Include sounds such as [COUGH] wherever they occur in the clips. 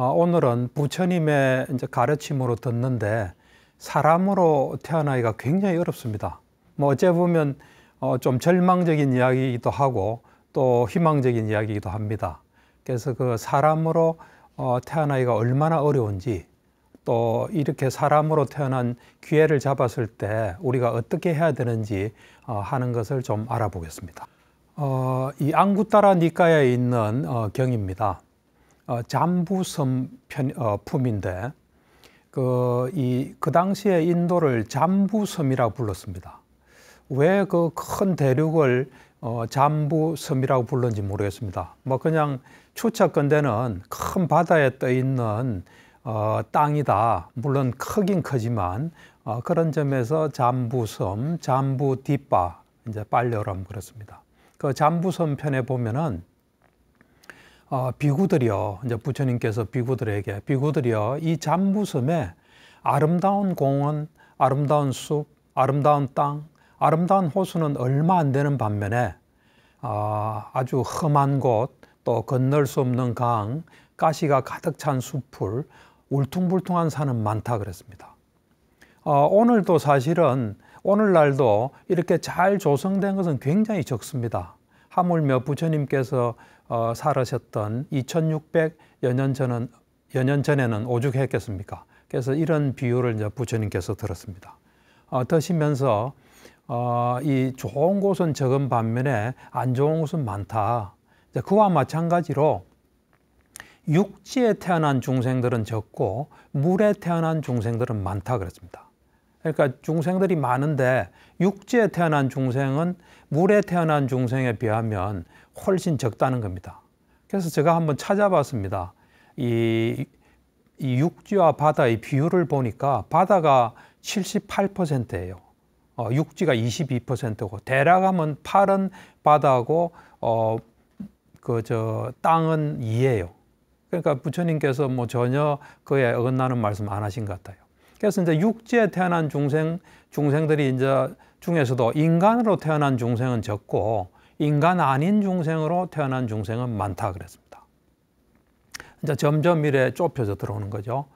아, 오늘은 부처님의 가르침으로 듣는데 사람으로 태어나기가 굉장히 어렵습니다. 뭐 어째 보면 어, 좀 절망적인 이야기이기도 하고 또 희망적인 이야기이기도 합니다. 그래서 그 사람으로 어, 태어나기가 얼마나 어려운지 또 이렇게 사람으로 태어난 기회를 잡았을 때 우리가 어떻게 해야 되는지 어, 하는 것을 좀 알아보겠습니다. 이 앙구따라 니까에 있는 경입니다. 어, 잠부섬 편, 어, 품인데 그, 이, 그 당시에 인도를 잠부섬이라고 불렀습니다. 왜 그 큰 대륙을 어, 잠부섬이라고 불렀는지 모르겠습니다. 뭐 그냥 추측건대는 큰 바다에 떠 있는 어, 땅이다. 물론 크긴 크지만 어, 그런 점에서 잠부섬, 잠부디바 이제 빨려름 그렇습니다. 그 잠부섬 편에 보면은 어, 비구들이여 이제 부처님께서 비구들에게 비구들이여 이 잠부섬에 아름다운 공원, 아름다운 숲, 아름다운 땅, 아름다운 호수는 얼마 안 되는 반면에 어, 아주 험한 곳, 또 건널 수 없는 강, 가시가 가득 찬 숲을 울퉁불퉁한 산은 많다 그랬습니다. 어, 오늘도 사실은 오늘날도 이렇게 잘 조성된 것은 굉장히 적습니다. 하물며 부처님께서 어, 살으셨던 2600여 년 전은 여년 전에는 오죽했겠습니까? 그래서 이런 비유를 이제 부처님께서 들었습니다. 어, 드시면서 어, 이 좋은 곳은 적은 반면에 안 좋은 곳은 많다. 그와 마찬가지로 육지에 태어난 중생들은 적고 물에 태어난 중생들은 많다 그랬습니다. 그러니까 중생들이 많은데 육지에 태어난 중생은 물에 태어난 중생에 비하면 훨씬 적다는 겁니다. 그래서 제가 한번 찾아봤습니다. 이, 이 육지와 바다의 비율을 보니까 바다가 78%예요. 어, 육지가 22%고 대략하면 팔은 바다고 어, 그 저 땅은 이예요. 그러니까 부처님께서 뭐 전혀 그에 어긋나는 말씀 안 하신 것 같아요. 그래서 이제 육지에 태어난 중생 중생들이 이제 중에서도 인간으로 태어난 중생은 적고 인간 아닌 중생으로 태어난 중생은 많다 그랬습니다. 이제 점점 미래 에 좁혀져 들어오는 거죠.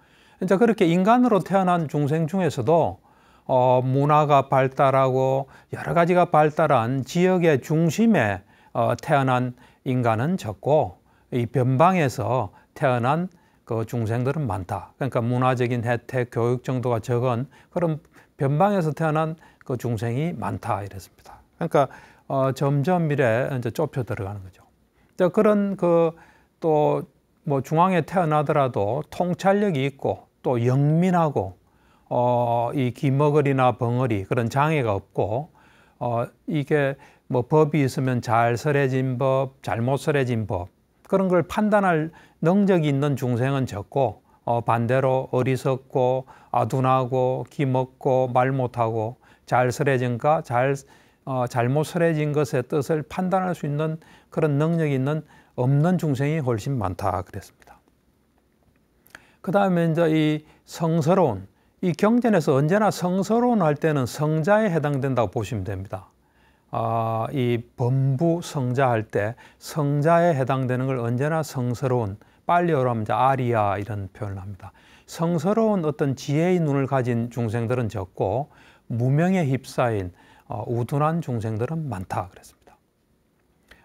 이제 그렇게 인간으로 태어난 중생 중에서도 어, 문화가 발달하고 여러 가지가 발달한 지역의 중심에 어, 태어난 인간은 적고 이 변방에서 태어난 그 중생들은 많다. 그러니까 문화적인 혜택, 교육 정도가 적은 그런 변방에서 태어난 그 중생이 많다 이랬습니다. 그러니까 어, 점점 미래 에 이제 좁혀 들어가는 거죠. 그런 그 또 뭐 중앙에 태어나더라도 통찰력이 있고 또 영민하고 어, 이 기머거리나 벙어리 그런 장애가 없고 어, 이게 뭐 법이 있으면 잘 설해진 법, 잘못 설해진 법 그런 걸 판단할 능력이 있는 중생은 적고 어, 반대로 어리석고 아둔하고 기먹고 말 못하고 잘 설해진가 잘 어, 잘못 설해진 것의 뜻을 판단할 수 있는 그런 능력이 있는 없는 중생이 훨씬 많다 그랬습니다. 그 다음에 이제 이 성서론, 이 경전에서 언제나 성서론 할 때는 성자에 해당된다고 보시면 됩니다. 아, 이 범부 성자 할 때 성자에 해당되는 걸 언제나 성서론, 빨리 어하면 아리아 이런 표현을 합니다. 성스러운 어떤 지혜의 눈을 가진 중생들은 적고 무명에 휩싸인 어, 우둔한 중생들은 많다 그랬습니다.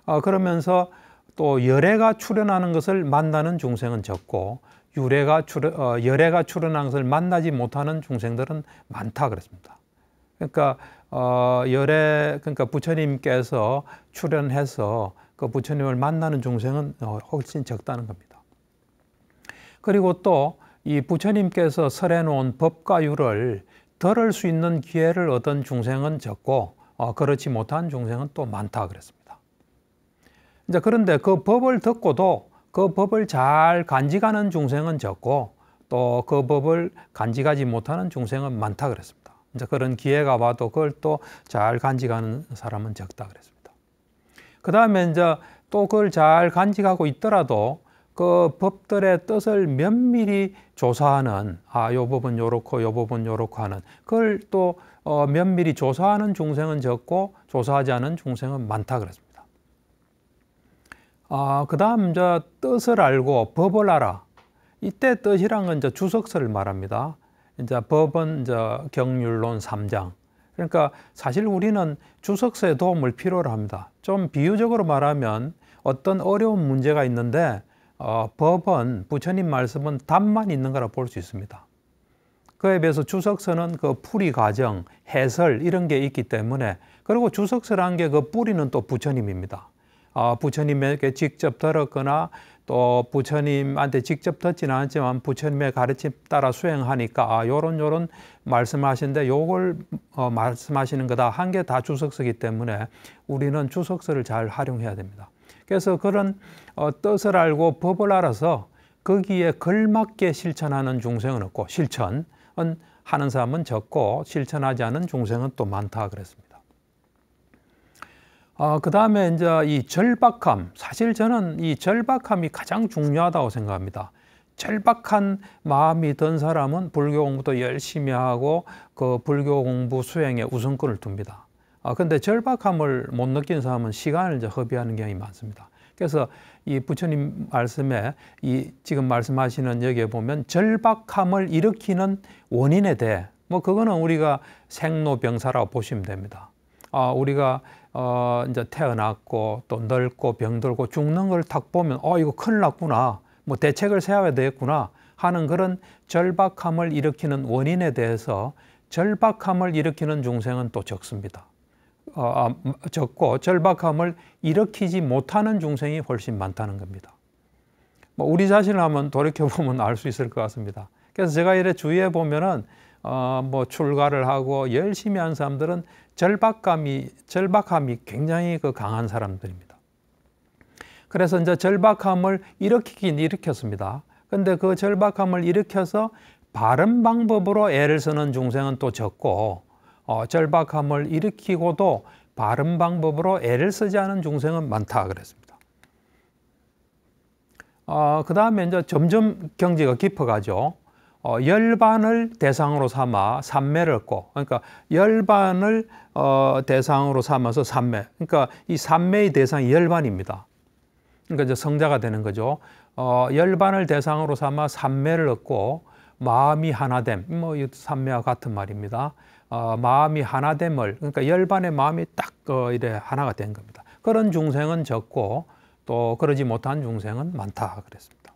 어, 그러면서 또 열애가 출현하는 것을 만나는 중생은 적고 유래가 출현, 어, 열애가 출현하는 것을 만나지 못하는 중생들은 많다 그랬습니다. 그러니까 어, 열애 그러니까 부처님께서 출현해서 그 부처님을 만나는 중생은 훨씬 적다는 겁니다. 그리고 또 이 부처님께서 설해놓은 법가율을 들을 수 있는 기회를 얻은 중생은 적고 어, 그렇지 못한 중생은 또 많다 그랬습니다. 이제 그런데 그 법을 듣고도 그 법을 잘 간직하는 중생은 적고 또 그 법을 간직하지 못하는 중생은 많다 그랬습니다. 이제 그런 기회가 와도 그걸 또 잘 간직하는 사람은 적다 그랬습니다. 그 다음에 이제 또 그걸 잘 간직하고 있더라도 그 법들의 뜻을 면밀히 조사하는 아, 요 법은 요렇고 요 법은 요렇고 하는 그걸 또 어, 면밀히 조사하는 중생은 적고 조사하지 않은 중생은 많다 그랬습니다. 아, 그다음 저 뜻을 알고 법을 알아. 이때 뜻이란 건 이제 주석서를 말합니다. 이제 법은 이제 경률론 3장. 그러니까 사실 우리는 주석서의 도움을 필요로 합니다. 좀 비유적으로 말하면 어떤 어려운 문제가 있는데 어, 법은 부처님 말씀은 답만 있는 거라 볼 수 있습니다. 그에 비해서 주석서는 그 풀이 과정, 해설 이런 게 있기 때문에 그리고 주석서란 게 그 뿌리는 또 부처님입니다. 어, 부처님에게 직접 들었거나 또 부처님한테 직접 듣지는 않지만 부처님의 가르침 따라 수행하니까 아, 요런 요런 말씀하시는데 요걸 어, 말씀하시는 거다 한 게 다 주석서기 때문에 우리는 주석서를 잘 활용해야 됩니다. 그래서 그런 뜻을 알고 법을 알아서 거기에 걸맞게 실천하는 중생은 없고 실천은 하는 사람은 적고 실천하지 않은 중생은 또 많다 그랬습니다. 어, 아, 그 다음에 이제 이 절박함 사실 저는 이 절박함이 가장 중요하다고 생각합니다. 절박한 마음이 든 사람은 불교 공부도 열심히 하고 그 불교 공부 수행에 우선권을 둡니다. 아, 근데 절박함을 못 느낀 사람은 시간을 이제 허비하는 경향이 많습니다. 그래서 이 부처님 말씀에 이 지금 말씀하시는 여기에 보면 절박함을 일으키는 원인에 대해 뭐 그거는 우리가 생로병사라고 보시면 됩니다. 아, 우리가 어, 이제 태어났고 또 늙고 병들고 죽는 걸 딱 보면 어 이거 큰일 났구나 뭐 대책을 세워야 되겠구나 하는 그런 절박함을 일으키는 원인에 대해서 절박함을 일으키는 중생은 또 적습니다. 어, 아, 음, 적고 절박함을 일으키지 못하는 중생이 훨씬 많다는 겁니다. 뭐 우리 자신을 한번 돌이켜 보면 알 수 있을 것 같습니다. 그래서 제가 이래 주위에 보면은 어, 뭐 출가를 하고 열심히 한 사람들은 절박감이 절박함이 굉장히 그 강한 사람들입니다. 그래서 이제 절박함을 일으키긴 일으켰습니다. 근데 그 절박함을 일으켜서 바른 방법으로 애를 쓰는 중생은 또 적고 절박함을 일으키고도 바른 방법으로 애를 쓰지 않은 중생은 많다 그랬습니다. 어, 그 다음에 이제 점점 경지가 깊어가죠. 어, 열반을 대상으로 삼아 삼매를 얻고 그러니까 열반을 어, 대상으로 삼아서 삼매. 그러니까 이 삼매의 대상이 열반입니다. 그러니까 이제 성자가 되는 거죠. 어, 열반을 대상으로 삼아 삼매를 얻고 마음이 하나됨, 뭐 삼매와 같은 말입니다. 어, 마음이 하나됨을 그러니까 열반의 마음이 딱 어, 이래 하나가 된 겁니다. 그런 중생은 적고 또 그러지 못한 중생은 많다 그랬습니다.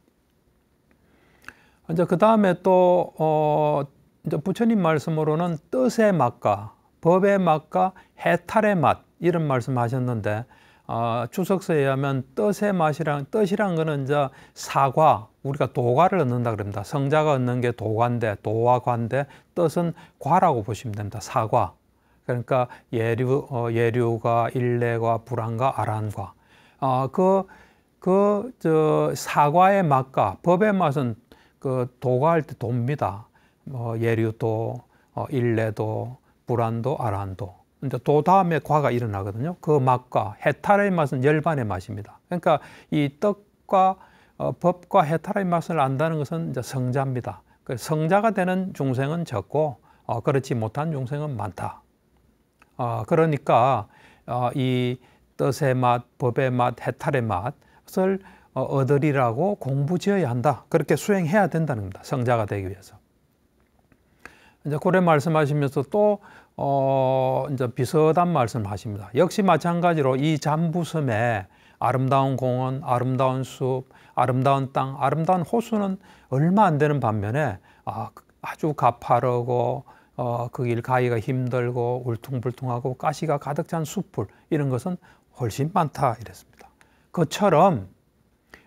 이제 그 다음에 또 어, 이제 부처님 말씀으로는 뜻의 맛과 법의 맛과 해탈의 맛 이런 말씀하셨는데 아, 추석서에 의하면 뜻의 맛이랑 뜻이란 거는 이제 사과 우리가 도과를 얻는다 그럽니다. 성자가 얻는 게도인데도와관데 뜻은 과라고 보시면 됩니다. 사과. 그러니까 예류, 어, 예류가 일례과 불안과 아란과. 아, 그, 그, 저, 사과의 맛과 법의 맛은 그 도과할 때 돕니다. 어, 예류도, 어, 일례도, 불안도, 아란도. 근데 또 다음에 과가 일어나거든요. 그 맛과 해탈의 맛은 열반의 맛입니다. 그러니까 이 떡과 어, 법과 해탈의 맛을 안다는 것은 이제 성자입니다. 그 성자가 되는 중생은 적고 어, 그렇지 못한 중생은 많다. 어, 그러니까 어, 이 뜻의 맛, 법의 맛, 해탈의 맛을 어, 얻으리라고 공부지어야 한다. 그렇게 수행해야 된다는 겁니다. 성자가 되기 위해서. 이제 고래 말씀하시면서 또 어, 이제 비슷한 말씀을 하십니다. 역시 마찬가지로 이 잠부섬에 아름다운 공원, 아름다운 숲, 아름다운 땅, 아름다운 호수는 얼마 안 되는 반면에 아, 그 아주 가파르고 어, 그 길 가기가 힘들고 울퉁불퉁하고 가시가 가득 찬 숲풀 이런 것은 훨씬 많다 이랬습니다. 그처럼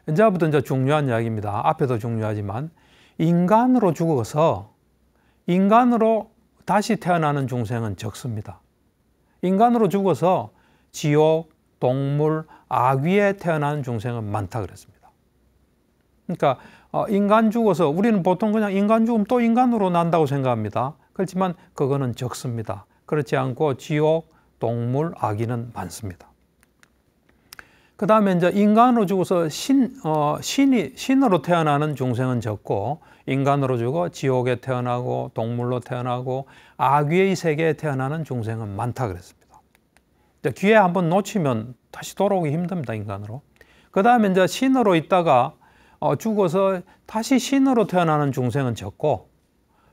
이제부터 이제 중요한 이야기입니다. 앞에도 중요하지만 인간으로 죽어서 인간으로 다시 태어나는 중생은 적습니다. 인간으로 죽어서 지옥, 동물, 아귀에 태어나는 중생은 많다 그랬습니다. 그러니까 어, 인간 죽어서 우리는 보통 그냥 인간 죽으면 또 인간으로 난다고 생각합니다. 그렇지만 그거는 적습니다. 그렇지 않고 지옥, 동물, 아귀는 많습니다. 그 다음에 이제 인간으로 죽어서 신, 어, 신이, 신으로 태어나는 중생은 적고, 인간으로 죽어 지옥에 태어나고, 동물로 태어나고, 악귀의 세계에 태어나는 중생은 많다 그랬습니다. 귀에 한번 놓치면 다시 돌아오기 힘듭니다, 인간으로. 그 다음에 이제 신으로 있다가 어, 죽어서 다시 신으로 태어나는 중생은 적고,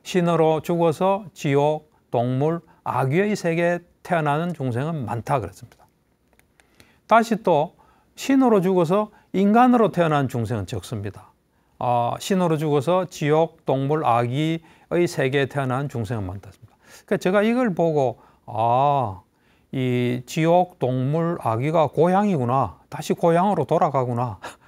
신으로 죽어서 지옥, 동물, 악귀의 세계에 태어나는 중생은 많다 그랬습니다. 다시 또 신으로 죽어서 인간으로 태어난 중생은 적습니다. 어, 신으로 죽어서 지옥, 동물, 아기의 세계에 태어난 중생은 많다습니다. 그러니까 제가 이걸 보고 아, 이 지옥, 동물, 아기가 고향이구나. 다시 고향으로 돌아가구나. [LAUGHS]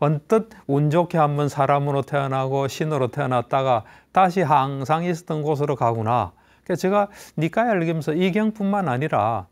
언뜻 운 좋게 한번 사람으로 태어나고 신으로 태어났다가 다시 항상 있었던 곳으로 가구나. 그러니까 제가 니까야 읽으면서 이 경뿐만 아니라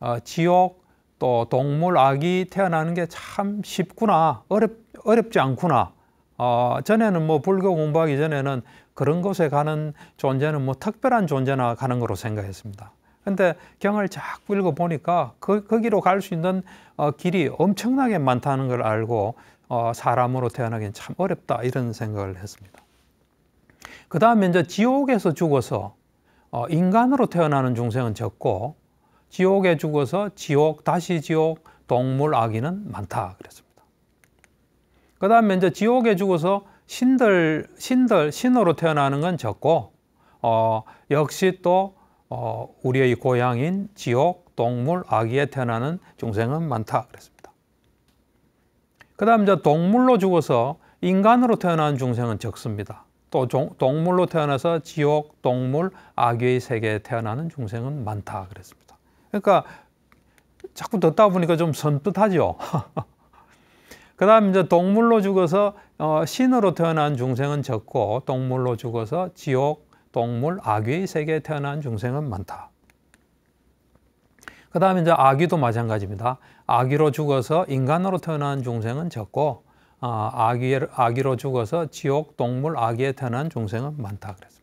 어, 지옥, 또 동물 아기 태어나는 게 참 쉽구나 어렵, 어렵지 않구나 어, 전에는 뭐 불교 공부하기 전에는 그런 곳에 가는 존재는 뭐 특별한 존재나 가는 거로 생각했습니다. 근데 경을 쫙꾸 읽어보니까 그, 거기로 갈 수 있는 어, 길이 엄청나게 많다는 걸 알고 어, 사람으로 태어나긴참 어렵다 이런 생각을 했습니다. 그 다음에 이제 지옥에서 죽어서 어, 인간으로 태어나는 중생은 적고 지옥에 죽어서 지옥, 다시 지옥, 동물 아기는 많다 그랬습니다. 그 다음에 이제 지옥에 죽어서 신들, 신들, 신으로 태어나는 건 적고, 어, 역시 또, 어, 우리의 고향인 지옥, 동물, 아기에 태어나는 중생은 많다 그랬습니다. 그 다음 이제 동물로 죽어서 인간으로 태어나는 중생은 적습니다. 또 종, 동물로 태어나서 지옥, 동물, 아기의 세계에 태어나는 중생은 많다 그랬습니다. 그러니까 자꾸 듣다 보니까 좀 선뜻하죠. [LAUGHS] 그 다음 이제 동물로 죽어서 어, 신으로 태어난 중생은 적고 동물로 죽어서 지옥, 동물, 악의 세계에 태어난 중생은 많다. 그 다음에 이제 악귀도 마찬가지입니다. 악귀로 죽어서 인간으로 태어난 중생은 적고 어, 악귀로 죽어서 지옥, 동물, 악귀에 태어난 중생은 많다 그랬어요.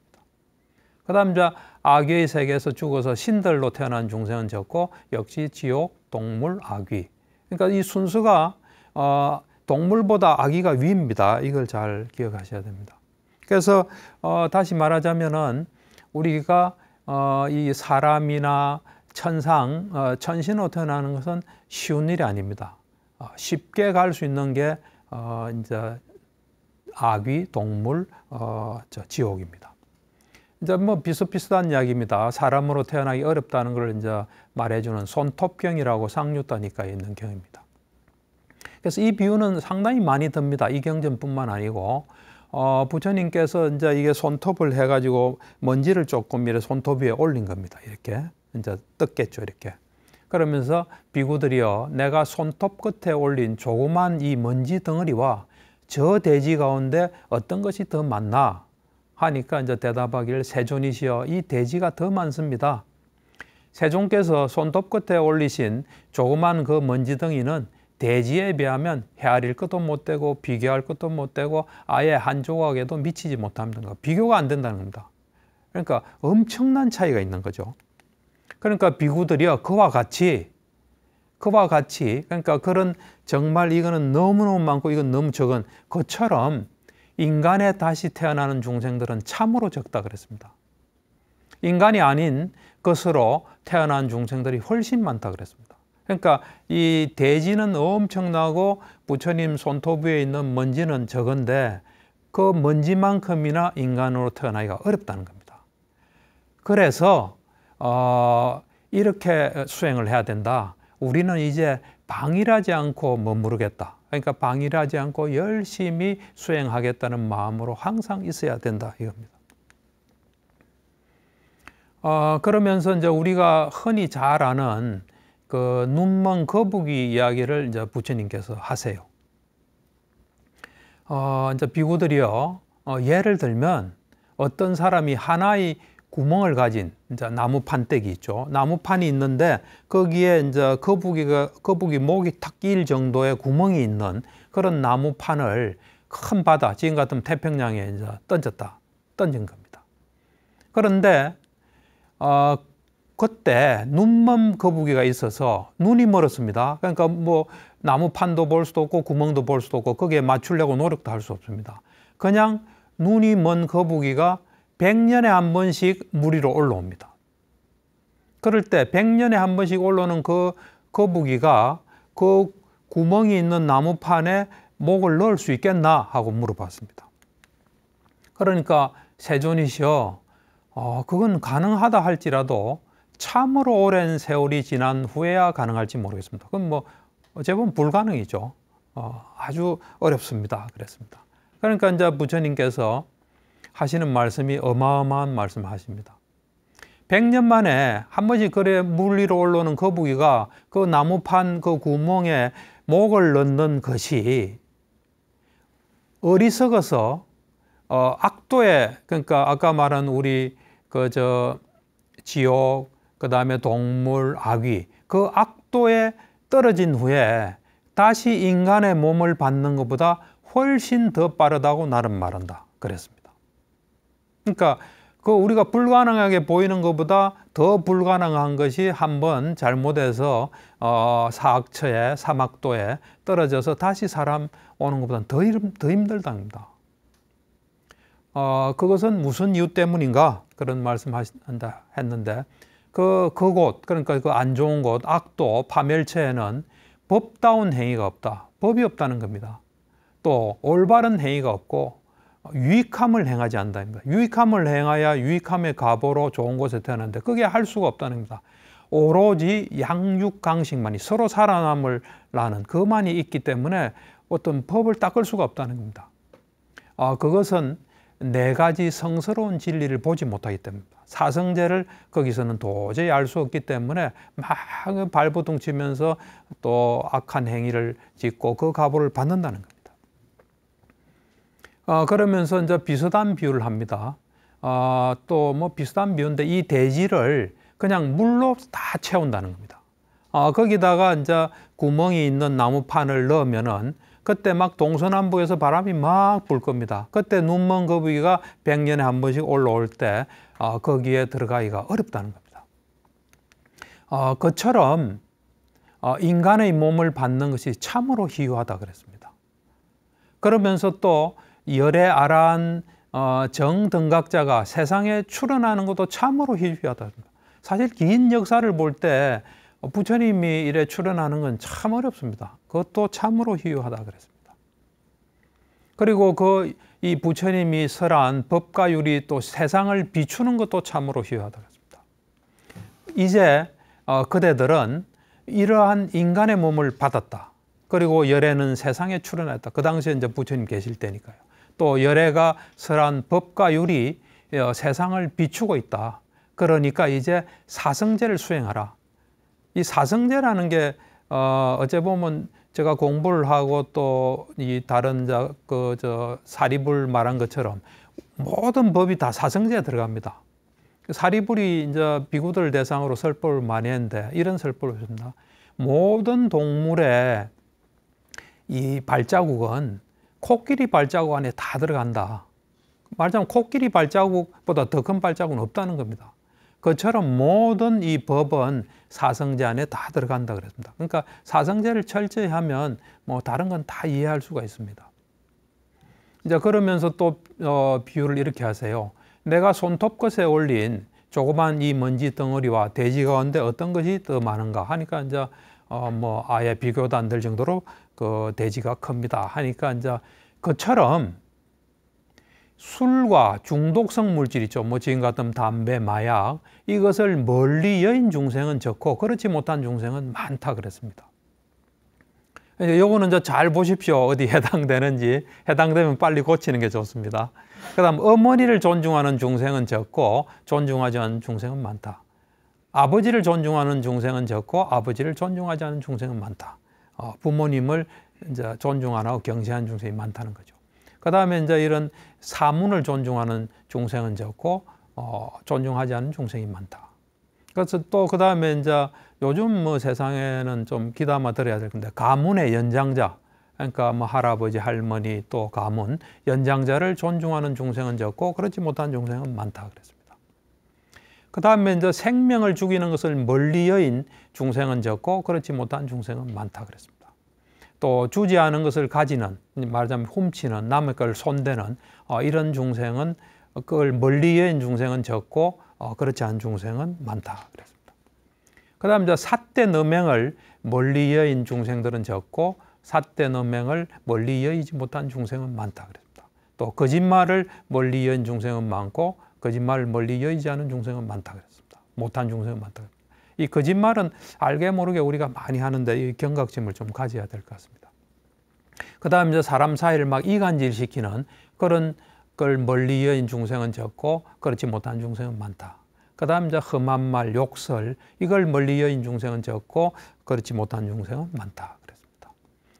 그 다음 자 악의 세계에서 죽어서 신들로 태어난 중생은 적고 역시 지옥, 동물, 악귀 그러니까 이 순수가 어, 동물보다 악귀가 위입니다. 이걸 잘 기억하셔야 됩니다. 그래서 어, 다시 말하자면은 우리가 어, 이 사람이나 천상, 어, 천신으로 태어나는 것은 쉬운 일이 아닙니다. 어, 쉽게 갈 수 있는 게 어, 이제 악귀, 동물, 어, 저 지옥입니다. 이제 뭐 비슷비슷한 이야기입니다. 사람으로 태어나기 어렵다는 걸 이제 말해주는 손톱경이라고 상류단니까에 있는 경입니다. 그래서 이 비유는 상당히 많이 듭니다. 이 경전뿐만 아니고 어, 부처님께서 이제 이게 손톱을 해가지고 먼지를 조금 이래 손톱 위에 올린 겁니다. 이렇게 이제 뜯겠죠 이렇게. 그러면서 비구들이여 내가 손톱 끝에 올린 조그만 이 먼지 덩어리와 저 대지 가운데 어떤 것이 더 많나 하니까 이제 대답하기를 세존이시여 이돼지가더 많습니다. 세종께서 손톱 끝에 올리신 조그만 그 먼지덩이는 돼지에 비하면 헤아릴 것도 못 되고 비교할 것도 못 되고 아예 한 조각에도 미치지 못합니다. 비교가 안 된다는 겁니다. 그러니까 엄청난 차이가 있는 거죠. 그러니까 비구들이요 그와 같이 그와 같이 그러니까 그런 정말 이거는 너무너무 많고 이건 너무 적은 것처럼 인간에 다시 태어나는 중생들은 참으로 적다 그랬습니다. 인간이 아닌 것으로 태어난 중생들이 훨씬 많다 그랬습니다. 그러니까 이 대지는 엄청나고 부처님 손톱 위에 있는 먼지는 적은데 그 먼지만큼이나 인간으로 태어나기가 어렵다는 겁니다. 그래서 어, 이렇게 수행을 해야 된다. 우리는 이제 방일하지 않고 머무르겠다. 그러니까 방해를 하지 않고 열심히 수행하겠다는 마음으로 항상 있어야 된다 이겁니다. 어, 그러면서 이제 우리가 흔히 잘 아는 그 눈먼 거북이 이야기를 이제 부처님께서 하세요. 어, 이제 비구들이요. 어, 예를 들면 어떤 사람이 하나의 구멍을 가진 이제 나무판때기 있죠. 나무판이 있는데 거기에 이제 거북이가 거북이 목이 탁 끼일 정도의 구멍이 있는 그런 나무판을 큰 바다 지금 같은 태평양에 이제 던졌다 던진 겁니다. 그런데 어, 그때 눈먼 거북이가 있어서 눈이 멀었습니다. 그러니까 뭐 나무판도 볼 수도 없고 구멍도 볼 수도 없고 거기에 맞추려고 노력도 할 수 없습니다. 그냥 눈이 먼 거북이가 100년에 한 번씩 무리로 올라옵니다. 그럴 때 100년에 한 번씩 올라오는 그 거북이가 그, 그 구멍이 있는 나무판에 목을 넣을 수 있겠나 하고 물어봤습니다. 그러니까 세존이시여 어, 그건 가능하다 할지라도 참으로 오랜 세월이 지난 후에야 가능할지 모르겠습니다. 그건 뭐 제법 불가능이죠. 어, 아주 어렵습니다. 그랬습니다. 그러니까 이제 부처님께서 하시는 말씀이 어마어마한 말씀 하십니다. 100년 만에 한 번씩 그래 물 위로 올라오는 거북이가 그, 그 나무판 그 구멍에 목을 넣는 것이 어리석어서 어, 악도에 그러니까 아까 말한 우리 그 저 지옥 그 다음에 동물 악귀 그 악도에 떨어진 후에 다시 인간의 몸을 받는 것보다 훨씬 더 빠르다고 나름 말한다 그랬습니다. 그러니까 그 우리가 불가능하게 보이는 것보다 더 불가능한 것이 한번 잘못해서 어, 사악처에 사막도에 떨어져서 다시 사람 오는 것보다 더, 더 힘들답니다. 어, 그것은 무슨 이유 때문인가 그런 말씀하다 했는데 그 그곳 그러니까 그 안 좋은 곳 악도 파멸처에는 법다운 행위가 없다 법이 없다는 겁니다. 또 올바른 행위가 없고 유익함을 행하지 않는다입니다. 유익함을 행하여 유익함의 가보로 좋은 곳에 태어는데 그게 할 수가 없다는 겁니다. 오로지 양육강식만이 서로 살아남을 라는 그만이 있기 때문에 어떤 법을 닦을 수가 없다는 겁니다. 아, 그것은 네 가지 성스러운 진리를 보지 못하기 때문입니다. 사성제를 거기서는 도저히 알 수 없기 때문에 막 발버둥 치면서 또 악한 행위를 짓고 그 가보를 받는다는 거예요. 어, 그러면서 이제 비슷한 비유를 합니다. 어, 또뭐 비슷한 비유인데 이 대지를 그냥 물로 다 채운다는 겁니다. 어, 거기다가 이제 구멍이 있는 나무판을 넣으면은 그때 막 동서남북에서 바람이 막 불 겁니다. 그때 눈먼 거북이가 1 0 0년에한 번씩 올라올 때 어, 거기에 들어가기가 어렵다는 겁니다. 어, 그처럼 어, 인간의 몸을 받는 것이 참으로 희유하다 그랬습니다. 그러면서 또 열의 아란 어, 정등각자가 세상에 출현하는 것도 참으로 희귀하다. 사실 긴 역사를 볼때 어, 부처님이 이래 출현하는 건 참 어렵습니다. 그것도 참으로 희유하다 그랬습니다. 그리고 그 이 부처님이 설한 법과 유리 또 세상을 비추는 것도 참으로 희유하다 그랬습니다. 이제 어, 그대들은 이러한 인간의 몸을 받았다. 그리고 열애는 세상에 출현했다. 그 당시에 이제 부처님 계실 때니까요. 또 열애가 설한 법과 율이 어, 세상을 비추고 있다. 그러니까 이제 사성제를 수행하라. 이 사성제라는 게 어, 어째 보면 제가 공부를 하고 또 이 다른 자그저 사리불 말한 것처럼 모든 법이 다 사성제에 들어갑니다. 사리불이 이제 비구들 대상으로 설법을 많이 했는데 이런 설법을 했습니다. 모든 동물의 이 발자국은 코끼리 발자국 안에 다 들어간다. 말하자면 코끼리 발자국보다 더 큰 발자국은 없다는 겁니다. 그처럼 모든 이 법은 사성제 안에 다 들어간다 그랬습니다. 그러니까 사성제를 철저히 하면 뭐 다른 건 다 이해할 수가 있습니다. 이제 그러면서 또 어, 비유를 이렇게 하세요. 내가 손톱끝에 올린 조그만 이 먼지 덩어리와 돼지 가운데 어떤 것이 더 많은가 하니까 이제 어, 뭐 아예 비교도 안 될 정도로 그 돼지가 큽니다. 하니까 이제 그처럼 술과 중독성 물질 있죠. 뭐 지금 같은 담배, 마약 이것을 멀리 여인 중생은 적고 그렇지 못한 중생은 많다 그랬습니다. 이제 요거는 이제 잘 보십시오. 어디 [LAUGHS] 해당되는지 해당되면 빨리 고치는 게 좋습니다. 그다음 어머니를 존중하는 중생은 적고 존중하지 않는 중생은 많다. 아버지를 존중하는 중생은 적고 아버지를 존중하지 않는 중생은 많다. 어, 부모님을 이제 존중 안 하고 경시하는 중생이 많다는 거죠. 그 다음에 이제 이런 사문을 존중하는 중생은 적고 어, 존중하지 않는 중생이 많다. 그래서 또그 다음에 이제 요즘 뭐 세상에는 좀 귀담아 들어야 될 건데 가문의 연장자 그러니까 뭐 할아버지 할머니 또 가문 연장자를 존중하는 중생은 적고 그렇지 못한 중생은 많다 그랬습니다. 그 다음에 이제 생명을 죽이는 것을 멀리 여인 중생은 적고 그렇지 못한 중생은 많다 그랬습니다. 또 주지 않은 것을 가지는 말하자면 훔치는 남의 걸 손대는 어, 이런 중생은 그걸 멀리 여인 중생은 적고 어, 그렇지 않은 중생은 많다 그랬습니다. 그 다음 이제 사대 음행을 멀리 여인 중생들은 적고 사대 음행을 멀리 여의지 못한 중생은 많다 그랬습니다. 또 거짓말을 멀리 여인 중생은 많고 거짓말을 멀리 여이지 않은 중생은 많다 그랬습니다. 못한 중생은 많다. 다그랬습니 이 거짓말은 알게 모르게 우리가 많이 하는데 이 경각심을 좀 가져야 될 것 같습니다. 그 다음 이제 사람 사이를 막 이간질시키는 그런 걸 멀리 여인 중생은 적고 그렇지 못한 중생은 많다. 그 다음 이제 험한 말, 욕설 이걸 멀리 여인 중생은 적고 그렇지 못한 중생은 많다. 그랬습니다.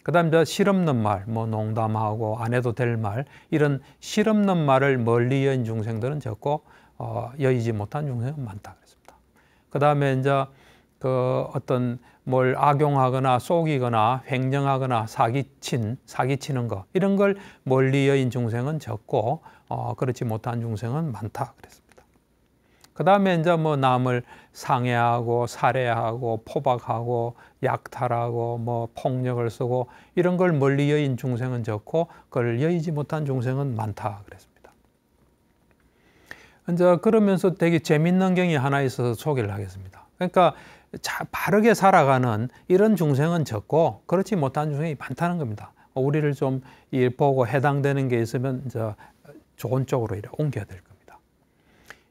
그 다음 이제 실없는 말, 뭐 농담하고 안 해도 될 말 이런 실없는 말을 멀리 여인 중생들은 적고 어, 여의지 못한 중생은 많다. 그랬습니다. 그 다음에 이제 그 어떤 뭘 악용하거나 속이거나 횡령하거나 사기친 사기치는 거 이런 걸 멀리 여인 중생은 적고 어, 그렇지 못한 중생은 많다 그랬습니다. 그 다음에 이제 뭐 남을 상해하고 살해하고 포박하고 약탈하고 뭐 폭력을 쓰고 이런 걸 멀리 여인 중생은 적고 그걸 여의지 못한 중생은 많다 그랬습니다. 이제 그러면서 되게 재밌는 경이 하나 있어서 소개를 하겠습니다. 그러니까 바르게 살아가는 이런 중생은 적고 그렇지 못한 중생이 많다는 겁니다. 우리를 좀 보고 해당되는 게 있으면 이제 좋은 쪽으로 이렇게 옮겨야 될 겁니다.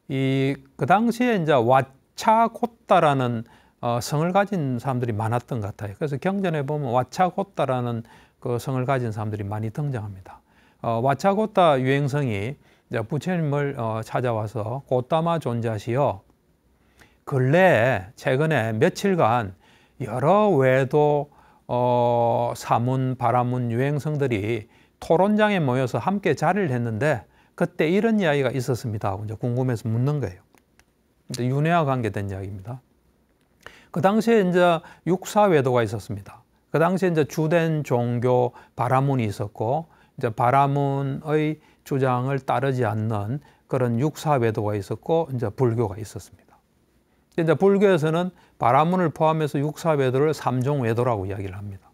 이 그 당시에 이제 와차콧다라는 어, 성을 가진 사람들이 많았던 것 같아요. 그래서 경전에 보면 와차곧다라는그 성을 가진 사람들이 많이 등장합니다. 어, 와차곳다 유행성이 부처님을 어, 찾아와서 꽃다마 존자시여 근래에 최근에 며칠간 여러 외도 어, 사문, 바라문 유행성들이 토론장에 모여서 함께 자리를 했는데 그때 이런 이야기가 있었습니다. 이제 궁금해서 묻는 거예요. 윤회와 관계된 이야기입니다. 그 당시에 이제 육사외도가 있었습니다. 그 당시에 이제 주된 종교 바라문이 있었고 이제 바라문의 주장을 따르지 않는 그런 육사외도가 있었고 이제 불교가 있었습니다. 이제 불교에서는 바라문을 포함해서 육사외도를 삼종외도라고 이야기를 합니다.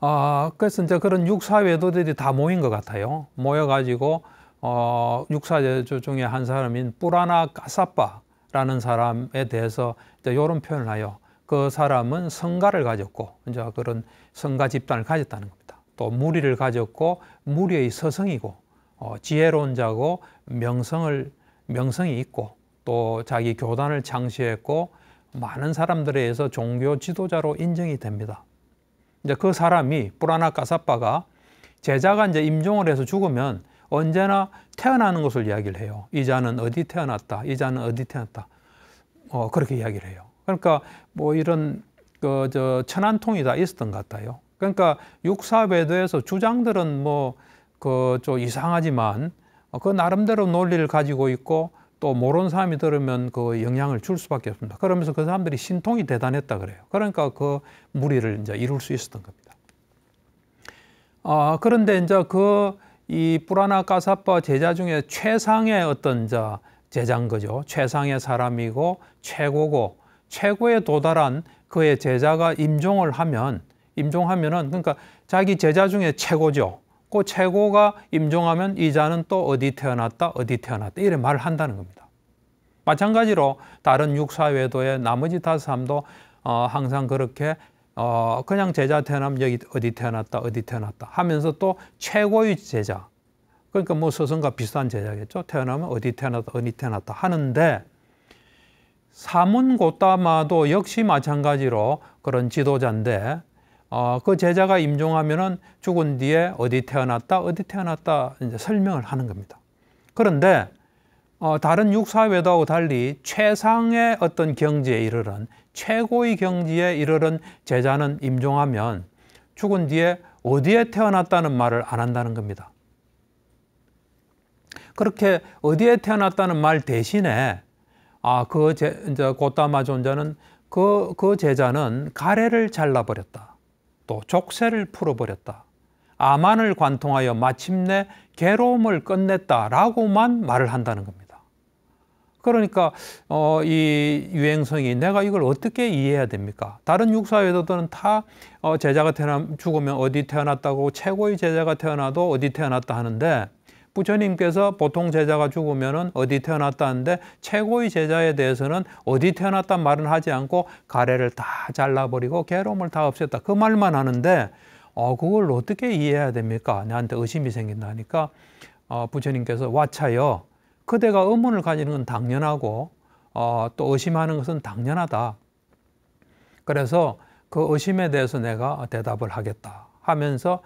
아, 그래서 이제 그런 육사외도들이 다 모인 것 같아요. 모여가지고 어, 육사제조 중에 한 사람인 뿌라나 까사빠라는 사람에 대해서 이제 이런 표현을 하여 그 사람은 성가를 가졌고 이제 그런 성가 집단을 가졌다는 겁니다. 또 무리를 가졌고 무리의 서성이고 어, 지혜로운 자고 명성을 명성이 있고 또 자기 교단을 창시했고 많은 사람들에 의해서 종교 지도자로 인정이 됩니다. 이제 그 사람이 뿌라나 까사빠가 제자가 이제 임종을 해서 죽으면 언제나 태어나는 것을 이야기를 해요. 이 자는 어디 태어났다. 이 자는 어디 태어났다. 어, 그렇게 이야기를 해요. 그러니까 뭐 이런 그 저 천안통이 다 있었던 것 같아요. 그러니까 육사배도에서 주장들은 뭐 그 좀 이상하지만 그 나름대로 논리를 가지고 있고 또 모르는 사람이 들으면 그 영향을 줄 수밖에 없습니다. 그러면서 그 사람들이 신통이 대단했다 그래요. 그러니까 그 무리를 이제 이룰 수 있었던 겁니다. 아, 그런데 이제 그이 뿌라나 까사빠 제자 중에 최상의 어떤 이 제자인 거죠. 최상의 사람이고 최고고 최고에 도달한 그의 제자가 임종을 하면 임종하면은 그러니까 자기 제자 중에 최고죠. 그 최고가 임종하면 이 자는 또 어디 태어났다, 어디 태어났다 이런 말을 한다는 겁니다. 마찬가지로 다른 육사외도의 나머지 다섯 람도 어, 항상 그렇게 어, 그냥 제자 태어나면 여기 어디 태어났다, 어디 태어났다 하면서 또 최고의 제자. 그러니까 뭐 스승과 비슷한 제자겠죠. 태어나면 어디 태어났다, 어디 태어났다 하는데 사문 고따마도 역시 마찬가지로 그런 지도자인데 어, 그 제자가 임종하면은 죽은 뒤에 어디 태어났다, 어디 태어났다 이제 설명을 하는 겁니다. 그런데 어, 다른 육사회도하고 달리 최상의 어떤 경지에 이르는 최고의 경지에 이르는 제자는 임종하면 죽은 뒤에 어디에 태어났다는 말을 안 한다는 겁니다. 그렇게 어디에 태어났다는 말 대신에 아, 그 제, 이제 고다마 존자는 그, 그 제자는 가래를 잘라버렸다. 또 족쇄를 풀어버렸다. 아만을 관통하여 마침내 괴로움을 끝냈다라고만 말을 한다는 겁니다. 그러니까 어, 이 유행성이 내가 이걸 어떻게 이해해야 됩니까? 다른 육사회도들은 다 어, 제자가 태어나 죽으면 어디 태어났다고 최고의 제자가 태어나도 어디 태어났다 하는데 부처님께서 보통 제자가 죽으면 어디 태어났다는데 최고의 제자에 대해서는 어디 태어났단 말은 하지 않고 가래를 다 잘라버리고 괴로움을 다 없앴다 그 말만 하는데 어 그걸 어떻게 이해해야 됩니까? 나한테 의심이 생긴다니까 어, 부처님께서 와차여 그대가 의문을 가지는 건 당연하고 어, 또 의심하는 것은 당연하다. 그래서 그 의심에 대해서 내가 대답을 하겠다 하면서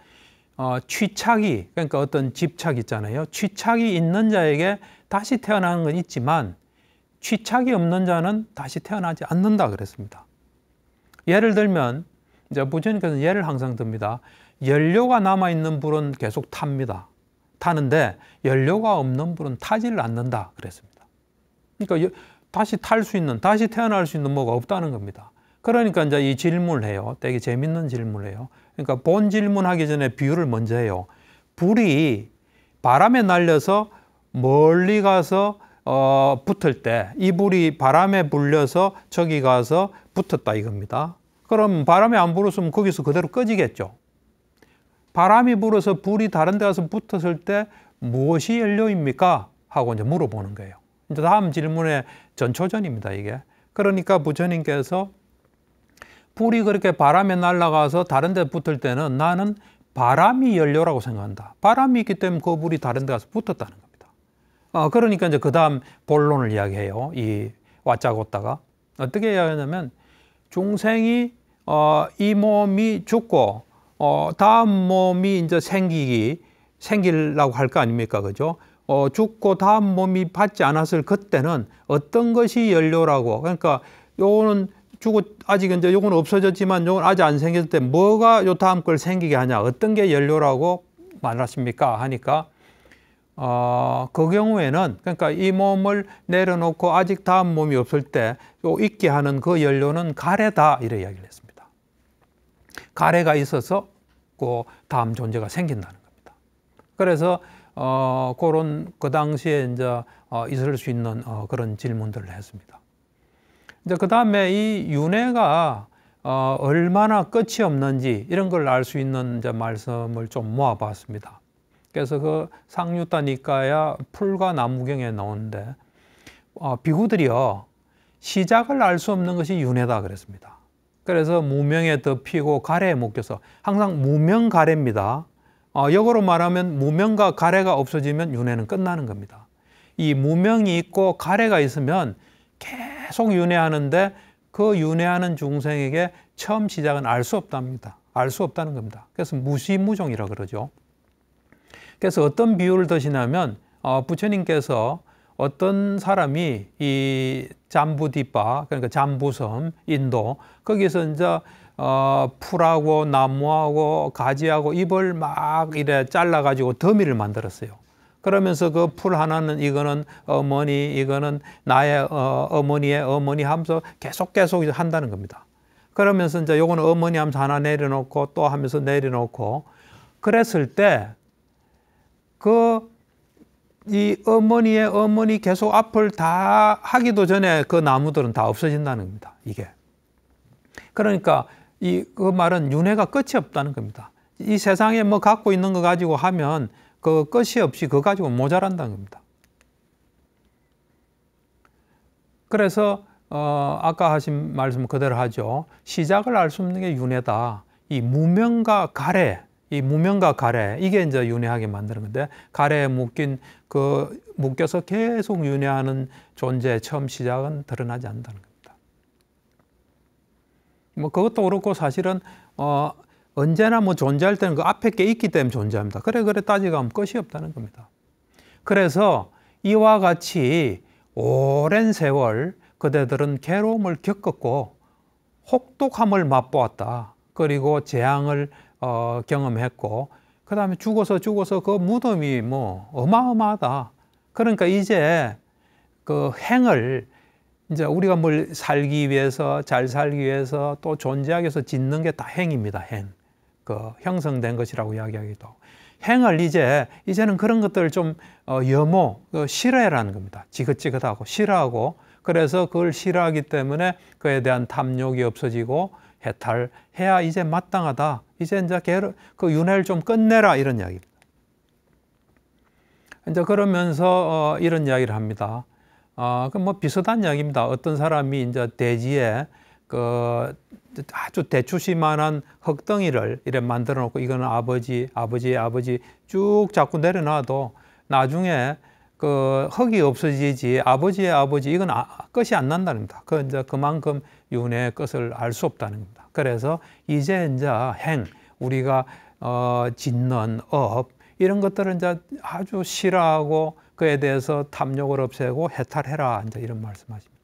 어, 취착이 그러니까 어떤 집착 있잖아요. 취착이 있는 자에게 다시 태어나는 건 있지만 취착이 없는 자는 다시 태어나지 않는다 그랬습니다. 예를 들면 이제 부처님께서 예를 항상 듭니다. 연료가 남아 있는 불은 계속 탑니다. 타는데 연료가 없는 불은 타지를 않는다 그랬습니다. 그러니까 다시 탈 수 있는 다시 태어날 수 있는 뭐가 없다는 겁니다. 그러니까 이제 이 질문을 해요. 되게 재밌는 질문을 해요. 그러니까 본 질문하기 전에 비유를 먼저 해요. 불이 바람에 날려서 멀리 가서 어, 붙을 때 이 불이 바람에 불려서 저기 가서 붙었다 이겁니다. 그럼 바람에 안 불었으면 거기서 그대로 꺼지겠죠. 바람이 불어서 불이 다른 데 가서 붙었을 때 무엇이 연료입니까? 하고 이제 물어보는 거예요. 이제 다음 질문의 전초전입니다, 이게. 그러니까 부처님께서 불이 그렇게 바람에 날아가서 다른 데 붙을 때는 나는 바람이 연료라고 생각한다. 바람이 있기 때문에 그 불이 다른 데 가서 붙었다는 겁니다. 어, 그러니까 이제 그 다음 본론을 이야기해요. 이 왔자고다가 어떻게 이야기하냐면 중생이 어, 이 몸이 죽고 어, 다음 몸이 이제 생기기 생길라고 할 거 아닙니까, 그죠? 어, 죽고 다음 몸이 받지 않았을 그때는 어떤 것이 연료라고 그러니까 요거는 주고 아직 이제 요건 없어졌지만 요건 아직 안 생겼을 때 뭐가 요 다음 걸 생기게 하냐 어떤 게 연료라고 말았습니까 하니까 어, 그 경우에는 그러니까 이 몸을 내려놓고 아직 다음 몸이 없을 때요 있게 하는 그 연료는 가래다 이래 이야기를 했습니다. 가래가 있어서 그 다음 존재가 생긴다는 겁니다. 그래서 어, 그런 그 당시에 이제 어, 있을 수 있는 어, 그런 질문들을 했습니다. 이제 그 다음에 이 윤회가 어, 얼마나 끝이 없는지 이런 걸 알 수 있는 이제 말씀을 좀 모아봤습니다. 그래서 그 상류타 니까야 풀과 나무경에 나오는데 어, 비구들이요 시작을 알 수 없는 것이 윤회다 그랬습니다. 그래서 무명에 덮이고 가래에 묶여서 항상 무명 가래입니다. 어, 역으로 말하면 무명과 가래가 없어지면 윤회는 끝나는 겁니다. 이 무명이 있고 가래가 있으면 계속 윤회하는데 그 윤회하는 중생에게 처음 시작은 알 수 없답니다. 알 수 없다는 겁니다. 그래서 무시무종이라 그러죠. 그래서 어떤 비유를 드시냐면 어, 부처님께서 어떤 사람이 이 잠부디빠 그러니까 잠부섬 인도 거기서 이제 어, 풀하고 나무하고 가지하고 잎을 막 이래 잘라 가지고 더미를 만들었어요. 그러면서 그 풀 하나는 이거는 어머니, 이거는 나의 어, 어머니의 어머니 하면서 계속 계속 한다는 겁니다. 그러면서 이제 요거는 어머니 하면서 하나 내려놓고 또 하면서 내려놓고 그랬을 때 그 이 어머니의 어머니 계속 앞을 다 하기도 전에 그 나무들은 다 없어진다는 겁니다. 이게. 그러니까 이 그 말은 윤회가 끝이 없다는 겁니다. 이 세상에 뭐 갖고 있는 거 가지고 하면 그 끝이 없이 그거 가지고 모자란다는 겁니다. 그래서 어, 아까 하신 말씀 그대로 하죠. 시작을 알 수 없는 게 윤회다. 이 무명과 가래, 이 무명과 가래 이게 이제 윤회하게 만드는 건데 가래에 묶인 그 묶여서 계속 윤회하는 존재의 처음 시작은 드러나지 않는다는 겁니다. 뭐 그것도 그렇고 사실은 어, 언제나 뭐 존재할 때는 그 앞에 게 있기 때문에 존재합니다. 그래 그래 따지가면 끝이 없다는 겁니다. 그래서 이와 같이 오랜 세월 그대들은 괴로움을 겪었고 혹독함을 맛보았다. 그리고 재앙을 어, 경험했고 그 다음에 죽어서 죽어서 그 무덤이 뭐 어마어마하다. 그러니까 이제 그 행을 이제 우리가 뭘 살기 위해서 잘 살기 위해서 또 존재하기 위해서 짓는 게 다 행입니다. 행. 그 형성된 것이라고 이야기하기도 하고 행을 이제 이제는 그런 것들을 좀 어, 염호 싫어해라는 그 겁니다. 지긋지긋하고 싫어하고 그래서 그걸 싫어하기 때문에 그에 대한 탐욕이 없어지고 해탈해야 이제 마땅하다. 이제 이제 그 윤회를 좀 끝내라 이런 이야기입니다. 이제 그러면서 어, 이런 이야기를 합니다. 어, 그뭐 비슷한 이야기입니다. 어떤 사람이 이제 대지에 그 아주 대추씨만한 흙덩이를 이래 만들어 놓고 이거는 아버지, 아버지, 아버지 쭉 자꾸 내려놔도 나중에 그 흙이 없어지지 아버지의 아버지 이건 아, 끝이 안 난다는 겁니다. 그 이제 그만큼 윤회의 끝을 알 수 없다는 겁니다. 그래서 이제 이제 행 우리가 어, 짓는 업 이런 것들은 이제 아주 싫어하고 그에 대해서 탐욕을 없애고 해탈해라 이제 이런 말씀하십니다.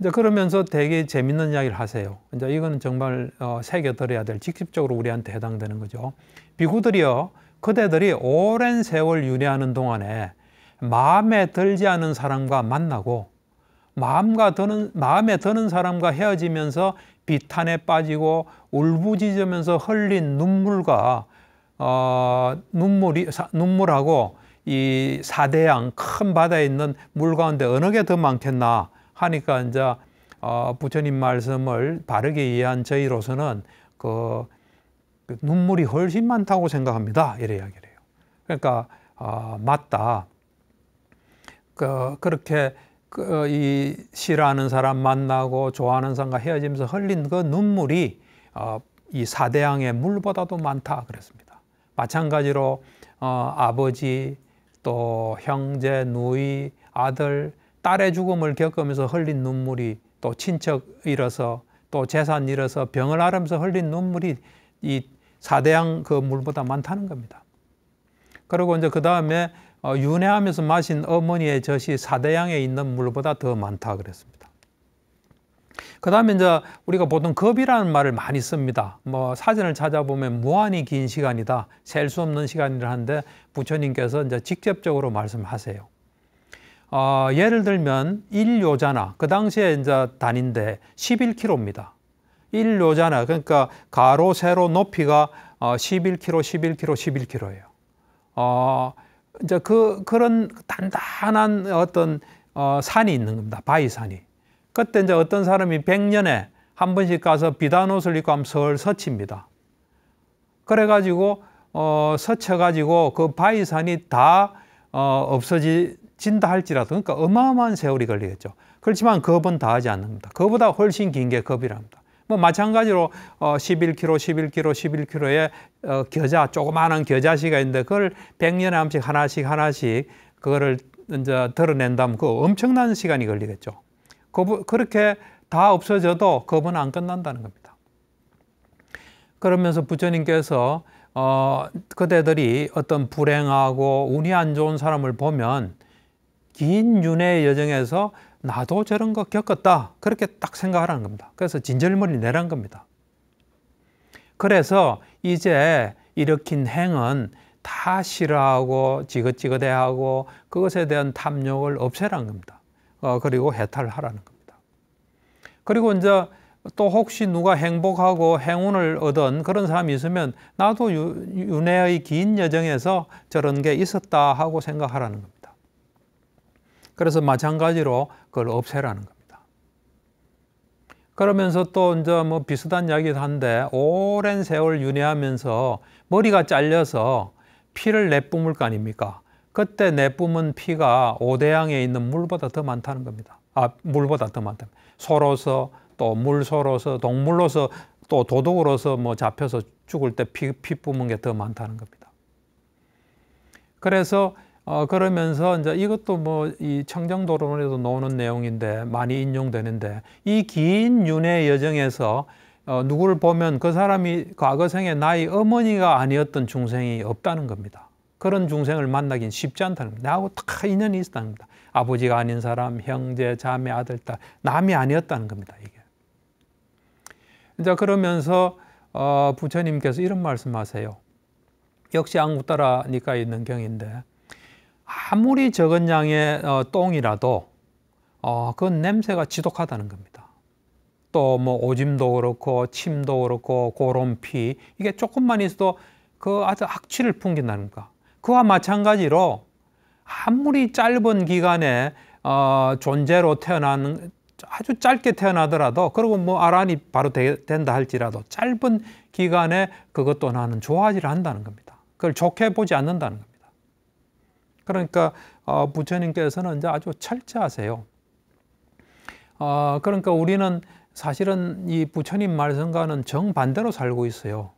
이제 그러면서 되게 재밌는 이야기를 하세요. 이제 이거는 정말 어, 새겨 들어야 될 직접적으로 우리한테 해당되는 거죠. 비구들이여 그대들이 오랜 세월 유래하는 동안에 마음에 들지 않은 사람과 만나고 마음과 드는 마음에 드는 사람과 헤어지면서 비탄에 빠지고 울부짖으면서 흘린 눈물과 어, 눈물이 눈물하고 이 사대양 큰 바다에 있는 물 가운데 어느 게 더 많겠나 하니까 이제 어, 부처님 말씀을 바르게 이해한 저희로서는 그, 그 눈물이 훨씬 많다고 생각합니다. 이래 이야기를 해요. 그러니까 어, 맞다. 그, 그렇게 그, 이 싫어하는 사람 만나고 좋아하는 사람과 헤어지면서 흘린 그 눈물이 어, 이 사대양의 물보다도 많다 그랬습니다. 마찬가지로 어, 아버지 또 형제, 누이, 아들 딸의 죽음을 겪으면서 흘린 눈물이 또 친척 잃어서 또 재산 잃어서 병을 앓으면서 흘린 눈물이 이 사대양 그 물보다 많다는 겁니다. 그리고 이제 그 다음에 어, 윤회하면서 마신 어머니의 젖이 사대양에 있는 물보다 더 많다 그랬습니다. 그 다음에 이제 우리가 보통 겁이라는 말을 많이 씁니다. 뭐사진을 찾아보면 무한히 긴 시간이다. 셀 수 없는 시간이라 하는데 부처님께서 이제 직접적으로 말씀하세요. 어, 예를 들면 1요자나 그 당시에 이제 단인데 11kg입니다. 1요자나 그러니까 가로 세로 높이가 어, 11kg, 11kg, 11kg예요. 어, 이제 그 그런 단단한 어떤 어, 산이 있는 겁니다. 바위산이. 그때 이제 어떤 사람이 100년에 한 번씩 가서 비단 옷을 입고 하면 서서칩니다 그래가지고 어, 서쳐가지고 그 바위산이 다 어, 없어지 진다 할지라도 그러니까 어마어마한 세월이 걸리겠죠. 그렇지만 겁은 다하지 않습니다. 그보다 훨씬 긴 게 겁이랍니다. 뭐 마찬가지로 어 11kg, 11kg, 11kg의 겨자, 조그마한 겨자씨가 있는데 그걸 100년에 한 번씩 하나씩 하나씩 그거를 이제 드러낸다면 그 엄청난 시간이 걸리겠죠. 그렇게 다 없어져도 겁은 안 끝난다는 겁니다. 그러면서 부처님께서 어, 그대들이 어떤 불행하고 운이 안 좋은 사람을 보면 긴 윤회의 여정에서 나도 저런 거 겪었다. 그렇게 딱 생각하라는 겁니다. 그래서 진절머리 내란 겁니다. 그래서 이제 일으킨 행은 다 싫어하고 지긋지긋해하고 그것에 대한 탐욕을 없애라는 겁니다. 어, 그리고 해탈하라는 겁니다. 그리고 이제 또 혹시 누가 행복하고 행운을 얻은 그런 사람이 있으면 나도 윤회의 긴 여정에서 저런 게 있었다 하고 생각하라는 겁니다. 그래서 마찬가지로 그걸 없애라는 겁니다. 그러면서 또 이제 뭐 비슷한 이야기도 한데 오랜 세월 윤회하면서 머리가 잘려서 피를 내뿜을 거 아닙니까? 그때 내뿜은 피가 오대양에 있는 물보다 더 많다는 겁니다. 아, 물보다 더 많다. 소로서 또 물소로서 동물로서 또 도둑으로서 뭐 잡혀서 죽을 때 피, 피 뿜은 게 더 많다는 겁니다. 그래서 어, 그러면서 이제 이것도 뭐 이 청정도론에도 나오는 내용인데 많이 인용되는데 이 긴 윤회 여정에서 어, 누구를 보면 그 사람이 과거생에 나의 어머니가 아니었던 중생이 없다는 겁니다. 그런 중생을 만나긴 쉽지 않다는 겁니다. 나하고 다 인연이 있었다는 겁니다. 아버지가 아닌 사람, 형제, 자매, 아들, 딸, 남이 아니었다는 겁니다. 이게. 이제 그러면서 어, 부처님께서 이런 말씀하세요. 역시 안국따라 니까 있는 경인데 아무리 적은 양의 어, 똥이라도 어, 그 냄새가 지독하다는 겁니다. 또 뭐 오줌도 그렇고 침도 그렇고 고름피 이게 조금만 있어도 그 아주 악취를 풍긴다니까. 그와 마찬가지로 아무리 짧은 기간에 어, 존재로 태어나는 아주 짧게 태어나더라도 그리고 뭐 아란이 바로 되, 된다 할지라도 짧은 기간에 그것 도나는 좋아지를 하 한다는 겁니다. 그걸 좋게 보지 않는다는 겁니다. 그러니까 어, 부처님께서는 이제 아주 철저하세요. 어, 그러니까 우리는 사실은 이 부처님 말씀과는 정반대로 살고 있어요.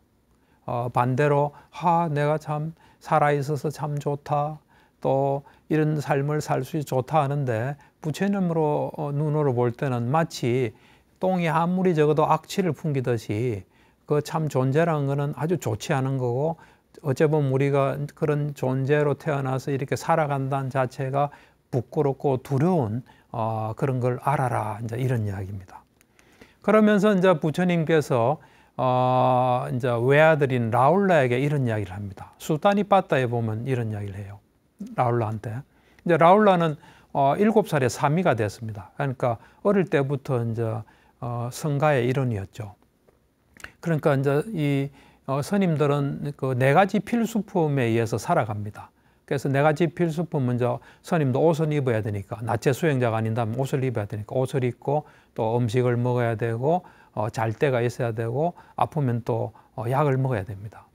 어, 반대로 하 내가 참 살아 있어서 참 좋다. 또 이런 삶을 살 수 좋다 하는데 부처님으로 어, 눈으로 볼 때는 마치 똥이 아무리 적어도 악취를 풍기듯이 그 참 존재라는 것은 아주 좋지 않은 거고 어째 보면 우리가 그런 존재로 태어나서 이렇게 살아간다는 자체가 부끄럽고 두려운 어, 그런 걸 알아라 이제 이런 이야기입니다. 그러면서 이제 부처님께서 어, 이제 외아들인 라울라에게 이런 이야기를 합니다. 수단이 빠따에 보면 이런 이야기를 해요. 라울라한테. 이제 라울라는 어, 7살에 사미가 됐습니다. 그러니까 어릴 때부터 이제 어, 성가의 일원이었죠. 그러니까 이제 이 어, 스님들은 그 네 가지 필수품에 의해서 살아갑니다. 그래서 네 가지 필수품 먼저 스님도 옷을 입어야 되니까 낮에 수행자가 아닌다면 옷을 입어야 되니까 옷을 입고 또 음식을 먹어야 되고 어, 잘 때가 있어야 되고 아프면 또 어, 약을 먹어야 됩니다.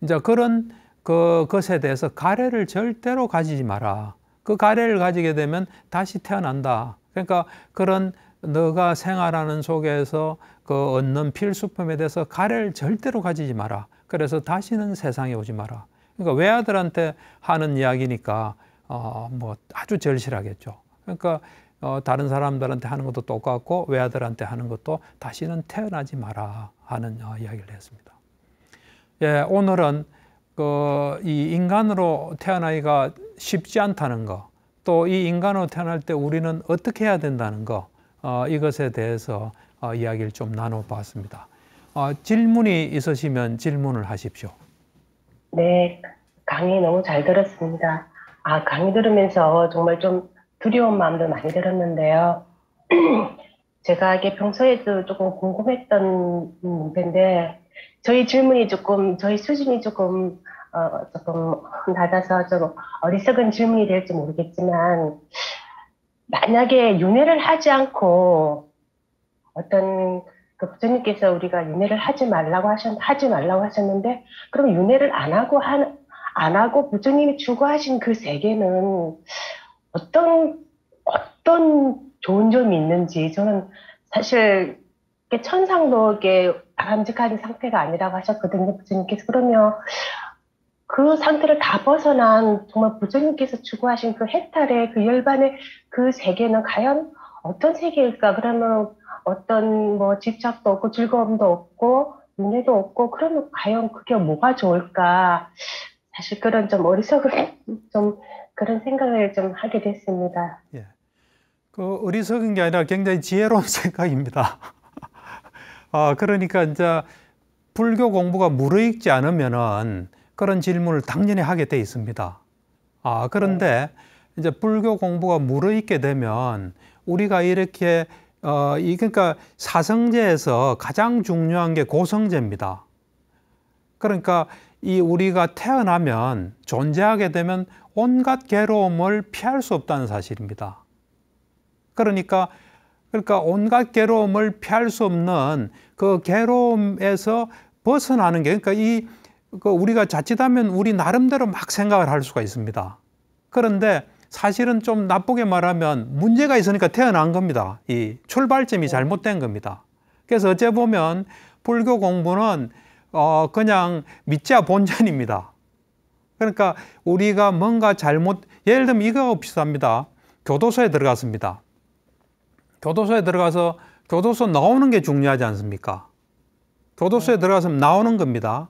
이제 그런 그 것에 대해서 가래를 절대로 가지지 마라. 그 가래를 가지게 되면 다시 태어난다. 그러니까 그런 너가 생활하는 속에서 그 얻는 필수품에 대해서 가래를 절대로 가지지 마라. 그래서 다시는 세상에 오지 마라. 그러니까 외아들한테 하는 이야기니까 어, 뭐 아주 절실하겠죠. 그러니까 어, 다른 사람들한테 하는 것도 똑같고 외아들한테 하는 것도 다시는 태어나지 마라 하는 어, 이야기를 했습니다. 예, 오늘은 그 이 인간으로 태어나기가 쉽지 않다는 거, 또 이 인간으로 태어날 때 우리는 어떻게 해야 된다는 거, 어, 이것에 대해서 어, 이야기를 좀 나눠봤습니다. 어, 질문이 있으시면 질문을 하십시오. 네, 강의 너무 잘 들었습니다. 아, 강의 들으면서 정말 좀 두려운 마음도 많이 들었는데요. [CLEARS THROAT] 제가 이게 평소에도 조금 궁금했던 문제인데 저희 질문이 조금 저희 수준이 조금 어, 조금 낮아서 좀 어리석은 질문이 될지 모르겠지만 만약에 윤회를 하지 않고 어떤 그 부처님께서 우리가 윤회를 하지 말라고 하셨 하지 말라고 하셨는데 그럼 윤회를 안 하고 한, 안 하고 부처님이 추구하신 그 세계는 어떤 어떤 좋은 점이 있는지 저는 사실 천상도에 바람직한 상태가 아니라고 하셨거든요 부처님께서 그러면 그 상태를 다 벗어난 정말 부처님께서 추구하신 그 해탈의 그 열반의 그 세계는 과연 어떤 세계일까? 그러면 어떤 뭐 집착도 없고 즐거움도 없고 문내도 없고 그러면 과연 그게 뭐가 좋을까 사실 그런 좀 어리석은 [LAUGHS] 좀 그런 생각을 좀 하게 됐습니다. 예. 그 어리석은 게 아니라 굉장히 지혜로운 [LAUGHS] 생각입니다. [LAUGHS] 아, 그러니까 이제 불교 공부가 무르익지 않으면은 그런 질문을 당연히 하게 돼 있습니다. 아, 그런데 네. 이제 불교 공부가 무르익게 되면 우리가 이렇게 어, 이 그러니까 사성제에서 가장 중요한 게 고성제입니다. 그러니까 이 우리가 태어나면 존재하게 되면 온갖 괴로움을 피할 수 없다는 사실입니다. 그러니까 그러니까 온갖 괴로움을 피할 수 없는 그 괴로움에서 벗어나는 게 그러니까 이그 우리가 자칫하면 우리 나름대로 막 생각을 할 수가 있습니다. 그런데 사실은 좀 나쁘게 말하면 문제가 있으니까 태어난 겁니다. 이 출발점이 잘못된 겁니다. 그래서 어째 보면 불교 공부는 어 그냥 밑자 본전입니다. 그러니까 우리가 뭔가 잘못 예를 들면 이거 비슷합니다. 교도소에 들어갔습니다. 교도소에 들어가서 교도소 나오는 게 중요하지 않습니까? 교도소에 네. 들어가서 나오는 겁니다.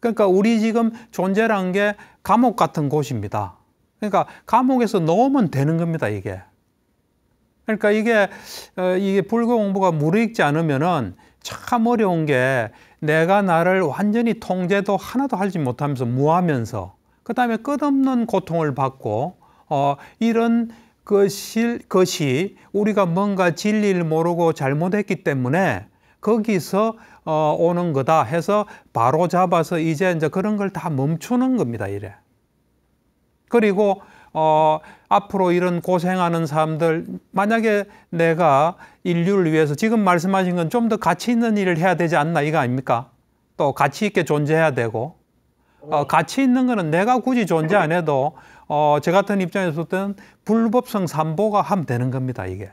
그러니까 우리 지금 존재란 게 감옥 같은 곳입니다. 그러니까 감옥에서 넣으면 되는 겁니다, 이게. 그러니까 이게, 어, 이게 불교 공부가 무르익지 않으면은 참 어려운 게 내가 나를 완전히 통제도 하나도 하지 못하면서 무하면서 그 다음에 끝없는 고통을 받고 어, 이런 것이, 것이 우리가 뭔가 진리를 모르고 잘못했기 때문에 거기서 어, 오는 거다 해서 바로 잡아서 이제 이제 그런 걸 다 멈추는 겁니다 이래. 그리고 어, 앞으로 이런 고생하는 사람들 만약에 내가 인류를 위해서 지금 말씀하신 건 좀 더 가치 있는 일을 해야 되지 않나 이거 아닙니까? 또 가치 있게 존재해야 되고 어, 어. 가치 있는 거는 내가 굳이 존재 안 해도 어, 저 같은 입장에서 볼때는 불법성 삼보가 하면 되는 겁니다 이게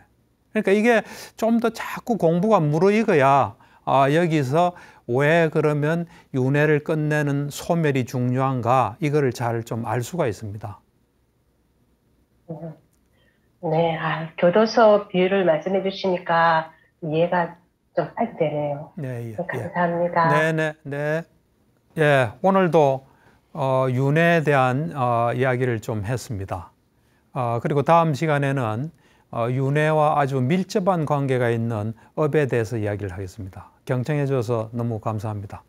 그러니까 이게 좀 더 자꾸 공부가 무르익어야 아, 여기서 왜 그러면 윤회를 끝내는 소멸이 중요한가 이거를 잘 좀 알 수가 있습니다. 네, 아, 교도소 비유를 말씀해 주시니까 이해가 좀 빨리 되네요. 네, 예, 예. 감사합니다. 예. 네, 네, 네. 예, 오늘도 어, 윤회에 대한 어, 이야기를 좀 했습니다. 어, 그리고 다음 시간에는 어, 윤회와 아주 밀접한 관계가 있는 업에 대해서 이야기를 하겠습니다. 경청해 주셔서 너무 감사합니다.